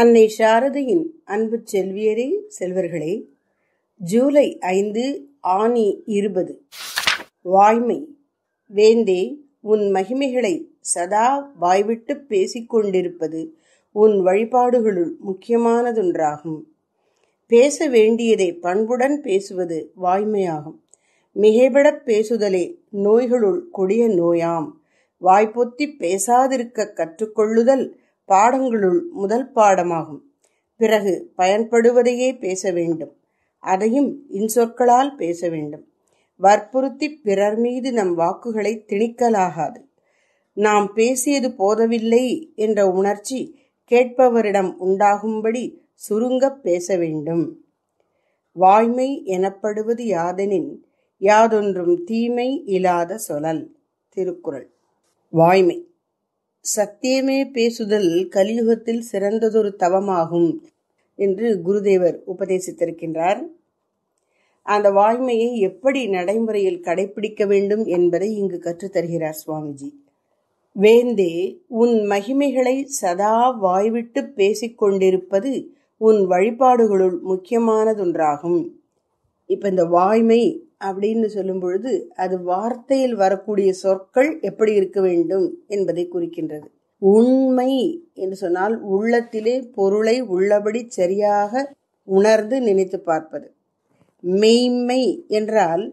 அன்னை சாரதையின் அன்பு செல்வியரே செல்வர்களே ஜூலை ஐந்து ஆணி இருபது வாய்மை வேந்தே உன் மகிமைகளை சதா வாய்விட்டு பேசிக்கொண்டிருப்பது உன் வழிபாடுகளுள் முக்கியமானதொன்றாகும் பேச வேண்டியதை பண்புடன் பேசுவது வாய்மையாகும் மிகைபடப் பேசுதலே நோய்களுள் கொடிய நோயாம் வாய்ப்பொத்தி பேசாதிருக்க கற்றுக்கொள்ளுதல் பாடங்களுள் முதல் பாடமாகும் பிறகு பயன்படுவதையே பேச வேண்டும் அதையும் இன்சொற்களால் பேச வேண்டும் வற்புறுத்தி பிறர் மீது நம் வாக்குகளை திணிக்கலாகாது நாம் பேசியது போதவில்லை என்ற உணர்ச்சி கேட்பவரிடம் உண்டாகும்படி சுருங்கப் பேச வேண்டும் வாய்மை எனப்படுவது யாதெனின் யாதொன்றும் தீமை இல்லாத சொலல் திருக்குறள் வாய்மை சத்தியமே பேசுதல் கலியுகத்தில் சிறந்ததொரு தவமாகும் என்று குருதேவர் உபதேசித்திருக்கின்றார் அந்த வாய்மையை எப்படி நடைமுறையில் கடைபிடிக்க வேண்டும் என்பதை இங்கு கற்றுத்தருகிறார் சுவாமிஜி வேந்தே உன் மகிமைகளை சதா வாய்விட்டு பேசிக்கொண்டிருப்பது உன் வழிபாடுகளுள் முக்கியமானதொன்றாகும் இப்ப இந்த வாய்மை அப்படின்னு சொல்லும் பொழுது அது வார்த்தையில் வரக்கூடிய சொற்கள் எப்படி இருக்க வேண்டும் என்பதை குறிக்கின்றது உண்மை என்று சொன்னால் உள்ளத்திலே பொருளை உள்ளபடி சரியாக உணர்ந்து நினைத்து பார்ப்பது மெய்மை என்றால்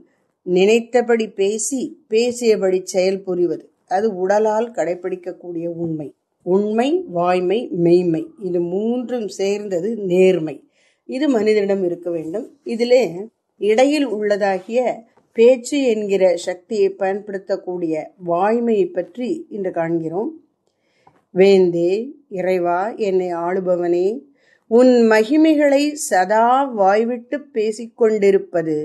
நினைத்தபடி பேசி பேசியபடி செயல் புரிவது அது உடலால் கடைபிடிக்கக்கூடிய உண்மை உண்மை வாய்மை மெய்மை இது மூன்றும் சேர்ந்தது நேர்மை இது மனிதனிடம் இருக்க வேண்டும் இதிலே இடையில் உள்ளதாகிய பேச்சு என்கிற சக்தியை பயன்படுத்தக்கூடிய வாய்மையை பற்றி இன்று காண்கிறோம் வேந்தே இறைவா என்னை ஆளுபவனே உன் மகிமைகளை சதா வாய்விட்டு பேசிக்கொண்டிருப்பது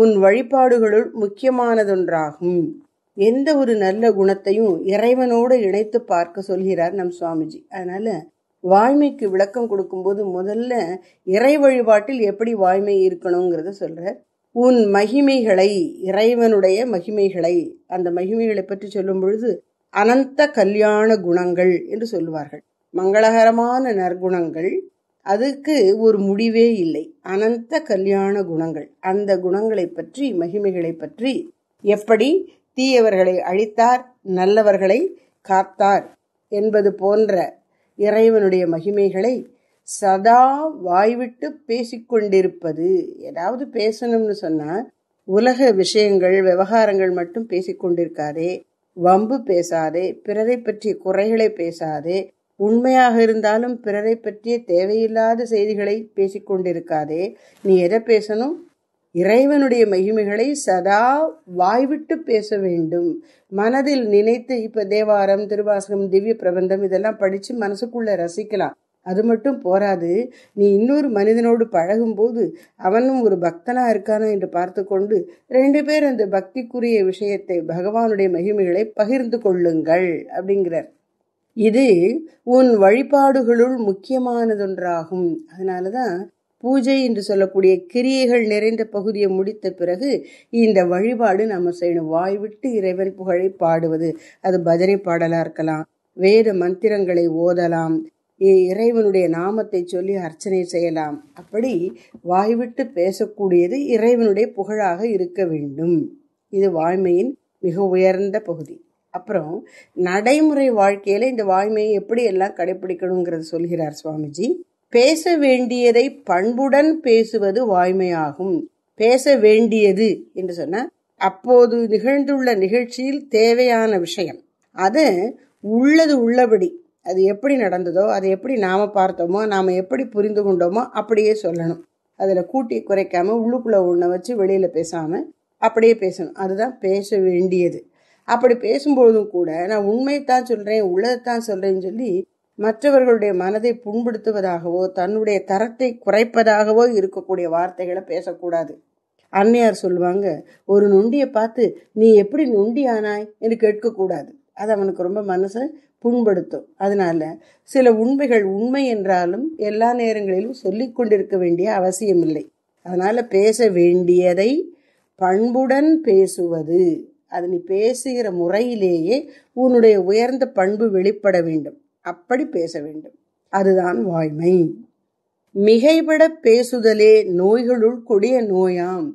உன் வழிபாடுகளுள் முக்கியமானதொன்றாகும் எந்த ஒரு நல்ல குணத்தையும் இறைவனோடு இணைத்து பார்க்க சொல்கிறார் நம் சுவாமிஜி அதனால வாய்மைக்கு விளக்கம் கொடுக்கும்போது முதல்ல இறை வழிபாட்டில் எப்படி வாய்மை இருக்கணுங்கிறத சொல்கிறார் உன் மகிமைகளை இறைவனுடைய மகிமைகளை அந்த மகிமைகளை பற்றி சொல்லும் பொழுது அனந்த கல்யாண குணங்கள் என்று சொல்லுவார்கள் மங்களகரமான நற்குணங்கள் அதுக்கு ஒரு முடிவே இல்லை அனந்த கல்யாண குணங்கள் அந்த குணங்களை பற்றி மகிமைகளை பற்றி எப்படி தீயவர்களை அழித்தார் நல்லவர்களை காத்தார் என்பது போன்ற இறைவனுடைய மகிமைகளை சதா வாய்விட்டு பேசிக்கொண்டிருப்பது ஏதாவது பேசணும்னு சொன்னால் உலக விஷயங்கள் விவகாரங்கள் மட்டும் பேசிக்கொண்டிருக்காதே வம்பு பேசாதே பிறரை பற்றிய குறைகளை பேசாதே உண்மையாக இருந்தாலும் பிறரை பற்றிய தேவையில்லாத செய்திகளை பேசிக்கொண்டிருக்காதே நீ எதை பேசணும் இறைவனுடைய மகிமைகளை சதா வாய்விட்டு பேச வேண்டும் மனதில் நினைத்து இப்ப தேவாரம் திருவாசகம் திவ்ய பிரபந்தம் இதெல்லாம் படிச்சு மனசுக்குள்ள ரசிக்கலாம் அது மட்டும் போராது நீ இன்னொரு மனிதனோடு பழகும் போது அவனும் ஒரு பக்தனா இருக்கானா என்று பார்த்து கொண்டு ரெண்டு பேர் அந்த பக்திக்குரிய விஷயத்தை பகவானுடைய மகிமைகளை பகிர்ந்து கொள்ளுங்கள் அப்படிங்கிறார் இது உன் வழிபாடுகளுள் முக்கியமானதொன்றாகும் அதனாலதான் பூஜை என்று சொல்லக்கூடிய கிரியைகள் நிறைந்த பகுதியை முடித்த பிறகு இந்த வழிபாடு நம்ம செய்யணும் வாய்விட்டு இறைவன் புகழை பாடுவது அது பஜனை பாடலாக இருக்கலாம் வேத மந்திரங்களை ஓதலாம் இறைவனுடைய நாமத்தை சொல்லி அர்ச்சனை செய்யலாம் அப்படி வாய்விட்டு பேசக்கூடியது இறைவனுடைய புகழாக இருக்க வேண்டும் இது வாய்மையின் மிக உயர்ந்த பகுதி அப்புறம் நடைமுறை வாழ்க்கையில இந்த வாய்மையை எப்படி எல்லாம் கடைபிடிக்கணுங்கிறது சொல்கிறார் சுவாமிஜி பேச வேண்டியதை பண்புடன் பேசுவது வாய்மையாகும் பேச வேண்டியது என்று சொன்ன அப்போது நிகழ்ந்துள்ள நிகழ்ச்சியில் தேவையான விஷயம் அது உள்ளது உள்ளபடி அது எப்படி நடந்ததோ அதை எப்படி நாம பார்த்தோமோ நாம எப்படி புரிந்து கொண்டோமோ அப்படியே சொல்லணும் அதுல கூட்டி குறைக்காம உள்ளுக்குள்ள ஒன்றை வச்சு வெளியில பேசாம அப்படியே பேசணும் அதுதான் பேச வேண்டியது அப்படி பேசும்போதும் கூட நான் உண்மையைத்தான் சொல்றேன் உள்ளதைத்தான் சொல்றேன்னு சொல்லி மற்றவர்களுடைய மனதை புண்படுத்துவதாகவோ தன்னுடைய தரத்தை குறைப்பதாகவோ இருக்கக்கூடிய வார்த்தைகளை பேசக்கூடாது அன்னையார் சொல்லுவாங்க ஒரு நொண்டியை பார்த்து நீ எப்படி நொண்டி ஆனாய் என்று கேட்கக்கூடாது அது அவனுக்கு ரொம்ப மனசை புண்படுத்தும் அதனால சில உண்மைகள் உண்மை என்றாலும் எல்லா நேரங்களிலும் சொல்லிக்கொண்டிருக்க வேண்டிய அவசியம் இல்லை அதனால பேச வேண்டியதை பண்புடன் பேசுவது அது நீ பேசுகிற முறையிலேயே உன்னுடைய உயர்ந்த பண்பு வெளிப்பட வேண்டும் அப்படி பேச வேண்டும் அதுதான் வாய்மை மிகைபட பேசுதலே நோய்களுள் கொடிய நோயாம்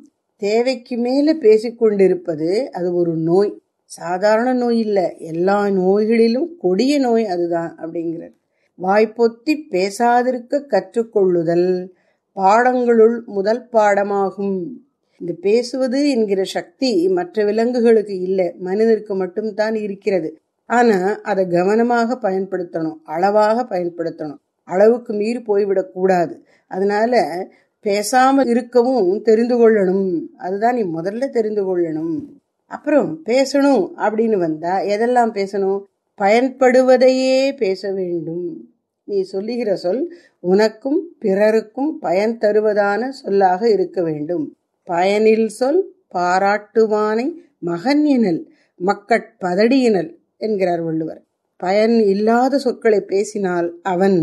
தேவைக்கு மேல பேசிக்கொண்டிருப்பது அது ஒரு நோய் சாதாரண நோய் இல்லை எல்லா நோய்களிலும் கொடிய நோய் அதுதான் அப்படிங்கிற வாய்ப்பொத்தி பேசாதிருக்க கற்றுக்கொள்ளுதல் பாடங்களுள் முதல் பாடமாகும் இந்த பேசுவது என்கிற சக்தி மற்ற விலங்குகளுக்கு இல்லை மனிதருக்கு மட்டும்தான் இருக்கிறது ஆனா அதை கவனமாக பயன்படுத்தணும் அளவாக பயன்படுத்தணும் அளவுக்கு மீறி போய்விடக்கூடாது அதனால பேசாம இருக்கவும் தெரிந்து கொள்ளணும் அதுதான் நீ முதல்ல தெரிந்து கொள்ளணும் அப்புறம் பேசணும் அப்படின்னு வந்தா எதெல்லாம் பேசணும் பயன்படுவதையே பேச வேண்டும் நீ சொல்லுகிற சொல் உனக்கும் பிறருக்கும் பயன் தருவதான சொல்லாக இருக்க வேண்டும் பயனில் சொல் பாராட்டுவானை மகன் எனல் மக்கட் பதடியினல் என்கிறார் வள்ளுவர் பயன் இல்லாத சொற்களை பேசினால் அவன்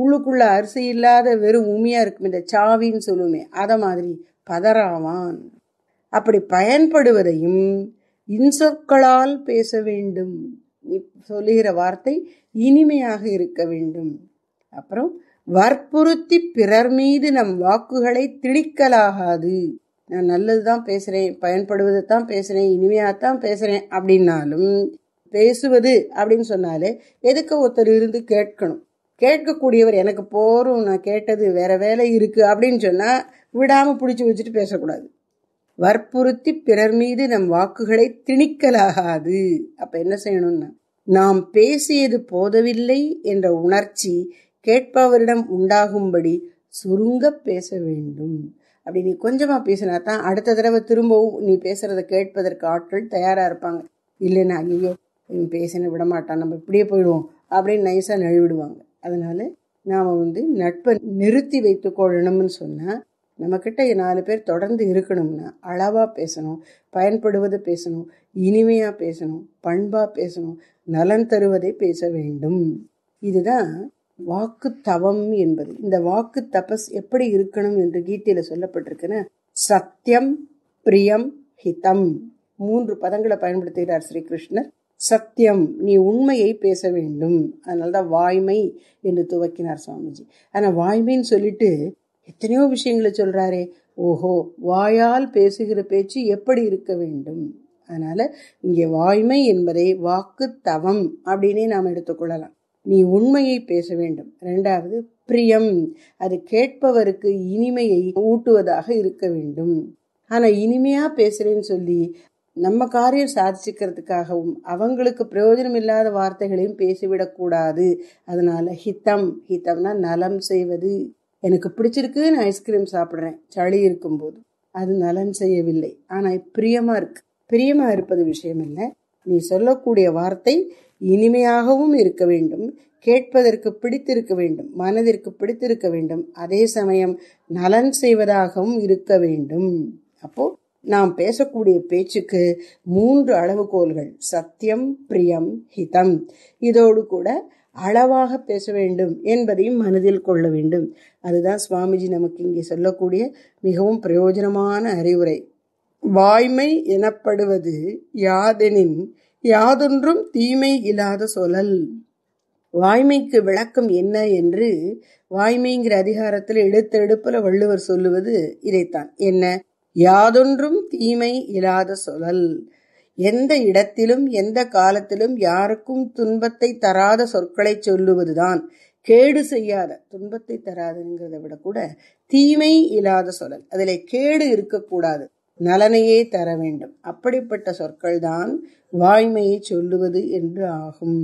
உள்ளுக்குள்ள அரிசி இல்லாத வெறும் உமியா இருக்கும் இந்த சாவின்னு சொல்லுமே அதை மாதிரி பதறாவான் அப்படி பயன்படுவதையும் இன்சொற்களால் பேச வேண்டும் சொல்லுகிற வார்த்தை இனிமையாக இருக்க வேண்டும் அப்புறம் வற்புறுத்தி பிறர் மீது நம் வாக்குகளை திணிக்கலாகாது நான் நல்லது தான் பேசுகிறேன் பயன்படுவதை தான் பேசுகிறேன் இனிமையாக தான் பேசுகிறேன் அப்படின்னாலும் பேசுவது அப்படின்னு சொன்னாலே எதுக்கு ஒருத்தர் இருந்து கேட்கணும் கேட்கக்கூடியவர் எனக்கு போகிறோம் நான் கேட்டது வேற வேலை இருக்குது அப்படின்னு சொன்னால் விடாமல் பிடிச்சி வச்சுட்டு பேசக்கூடாது வற்புறுத்தி பிறர் மீது நம் வாக்குகளை திணிக்கலாகாது அப்போ என்ன செய்யணும்னா நாம் பேசியது போதவில்லை என்ற உணர்ச்சி கேட்பவரிடம் உண்டாகும்படி சுருங்க பேச வேண்டும் அப்படி நீ கொஞ்சமாக பேசினா தான் அடுத்த தடவை திரும்பவும் நீ பேசுகிறத கேட்பதற்கு ஆட்கள் தயாராக இருப்பாங்க இல்லைன்னா ஐயோ இவன் பேசின விடமாட்டான் நம்ம இப்படியே போயிடுவோம் அப்படின்னு நைஸாக நழுவிடுவாங்க அதனால் நாம் வந்து நட்பை நிறுத்தி வைத்து கொள்ளணும்னு சொன்னால் நம்மக்கிட்ட நாலு பேர் தொடர்ந்து இருக்கணும்னா அளவாக பேசணும் பயன்படுவது பேசணும் இனிமையாக பேசணும் பண்பாக பேசணும் நலன் தருவதை பேச வேண்டும் இதுதான் வாக்கு தவம் என்பது இந்த வாக்கு தபஸ் எப்படி இருக்கணும் என்று கீதையில் சொல்லப்பட்டிருக்குன்னு சத்தியம் பிரியம் ஹிதம் மூன்று பதங்களை பயன்படுத்துகிறார் ஸ்ரீகிருஷ்ணர் சத்தியம் நீ உண்மையை பேச வேண்டும் அதனால தான் வாய்மை என்று துவக்கினார் சுவாமிஜி ஆனால் வாய்மைன்னு சொல்லிட்டு எத்தனையோ விஷயங்களை சொல்கிறாரே ஓஹோ வாயால் பேசுகிற பேச்சு எப்படி இருக்க வேண்டும் அதனால் இங்கே வாய்மை என்பதை வாக்கு தவம் அப்படின்னே நாம் எடுத்துக்கொள்ளலாம் நீ உண்மையை பேச வேண்டும் ரெண்டாவது பிரியம் அது கேட்பவருக்கு இனிமையை ஊட்டுவதாக இருக்க வேண்டும் ஆனால் இனிமையாக பேசுகிறேன்னு சொல்லி நம்ம காரியம் சாதிச்சுக்கிறதுக்காகவும் அவங்களுக்கு பிரயோஜனம் இல்லாத வார்த்தைகளையும் பேசிவிடக்கூடாது அதனால ஹிதம் ஹிதம்னா நலம் செய்வது எனக்கு பிடிச்சிருக்கு நான் ஐஸ்கிரீம் சாப்பிட்றேன் சளி இருக்கும்போது அது நலன் செய்யவில்லை ஆனால் பிரியமாக இருக்கு பிரியமாக இருப்பது விஷயம் இல்லை நீ சொல்லக்கூடிய வார்த்தை இனிமையாகவும் இருக்க வேண்டும் கேட்பதற்கு பிடித்திருக்க வேண்டும் மனதிற்கு பிடித்திருக்க வேண்டும் அதே சமயம் நலன் செய்வதாகவும் இருக்க வேண்டும் அப்போது நாம் பேசக்கூடிய பேச்சுக்கு மூன்று அளவுகோல்கள் சத்தியம் பிரியம் ஹிதம் இதோடு கூட அளவாக பேச வேண்டும் என்பதையும் மனதில் கொள்ள வேண்டும் அதுதான் சுவாமிஜி நமக்கு இங்கே சொல்லக்கூடிய மிகவும் பிரயோஜனமான அறிவுரை வாய்மை எனப்படுவது யாதெனின் யாதொன்றும் தீமை இல்லாத சொல்லல் வாய்மைக்கு விளக்கம் என்ன என்று வாய்மைங்கிற அதிகாரத்தில் எடுத்த எடுப்புல வள்ளுவர் சொல்லுவது இதைத்தான் என்ன யாதொன்றும் தீமை இல்லாத சொலல் எந்த இடத்திலும் எந்த காலத்திலும் யாருக்கும் துன்பத்தை தராத சொற்களை சொல்லுவதுதான் கேடு செய்யாத துன்பத்தை தராதுங்கிறத விட கூட தீமை இல்லாத சொலல் அதில் கேடு இருக்கக்கூடாது நலனையே தர வேண்டும் அப்படிப்பட்ட சொற்கள் தான் வாய்மையை சொல்லுவது என்று ஆகும்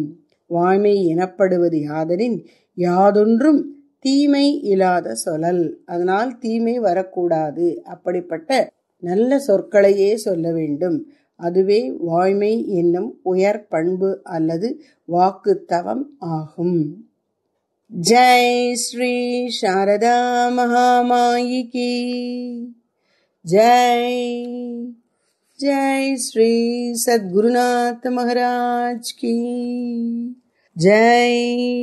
வாய்மை எனப்படுவது யாதனின் யாதொன்றும் தீமை இல்லாத சொல்லல் அதனால் தீமை வரக்கூடாது அப்படிப்பட்ட நல்ல சொற்களையே சொல்ல வேண்டும் அதுவே வாய்மை என்னும் உயர் பண்பு அல்லது வாக்கு தவம் ஆகும் ஜெய் ஸ்ரீ சாரதா மகாமாயிகி ஜெய் ஜெய் ஸ்ரீ சத்குருநாத் மகாராஜ் கி ஜெய்